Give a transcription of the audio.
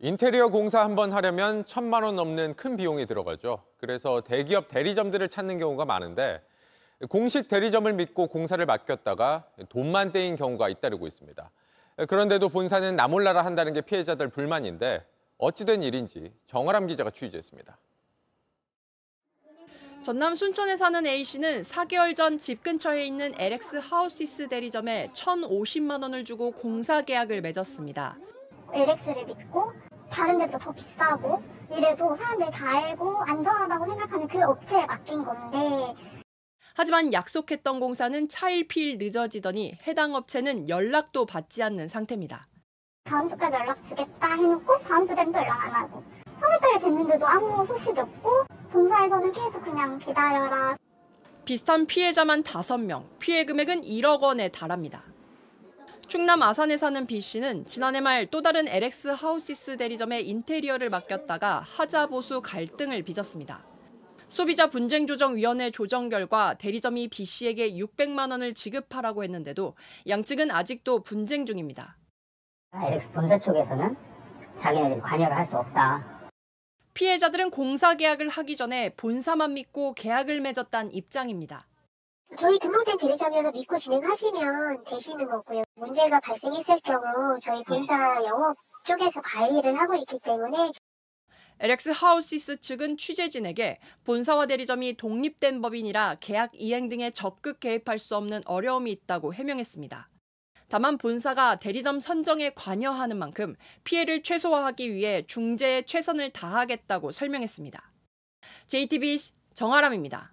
인테리어 공사 한 번 하려면 천만 원 넘는 큰 비용이 들어가죠. 그래서 대기업 대리점들을 찾는 경우가 많은데 공식 대리점을 믿고 공사를 맡겼다가 돈만 떼인 경우가 잇따르고 있습니다. 그런데도 본사는 나몰라라 한다는 게 피해자들 불만인데 어찌된 일인지 정아람 기자가 취재했습니다. 전남 순천에 사는 A씨는 4개월 전 집 근처에 있는 LX 하우시스 대리점에 1,050만 원을 주고 공사 계약을 맺었습니다. LX를 믿고 다른 데보다 더 비싸고 이래도 사람들이 다 알고 안전하다고 생각하는 그 업체에 맡긴 건데 하지만 약속했던 공사는 차일피일 늦어지더니 해당 업체는 연락도 받지 않는 상태입니다. 다음 주까지 연락 주겠다 해놓고 다음 주 되면 연락 안 하고 3월달에 됐는데도 아무 소식이 없고 본사에서는 계속 그냥 기다려라. 비슷한 피해자만 5명, 피해 금액은 1억 원에 달합니다. 충남 아산에 사는 B 씨는 지난해 말 또 다른 LX 하우시스 대리점의 인테리어를 맡겼다가 하자 보수 갈등을 빚었습니다. 소비자 분쟁 조정 위원회 조정 결과 대리점이 B 씨에게 600만 원을 지급하라고 했는데도 양측은 아직도 분쟁 중입니다. LX 본사 쪽에서는 자기네들이 관여를 할 수 없다. 피해자들은 공사 계약을 하기 전에 본사만 믿고 계약을 맺었다는 입장입니다. 저희 등록된 대리점에서 믿고 진행하시면 되시는 거고요. 문제가 발생했을 경우 저희 본사 영업 쪽에서 관리를 하고 있기 때문에 LX 하우시스 측은 취재진에게 본사와 대리점이 독립된 법인이라 계약 이행 등에 적극 개입할 수 없는 어려움이 있다고 해명했습니다. 다만 본사가 대리점 선정에 관여하는 만큼 피해를 최소화하기 위해 중재에 최선을 다하겠다고 설명했습니다. JTBC 정아람입니다.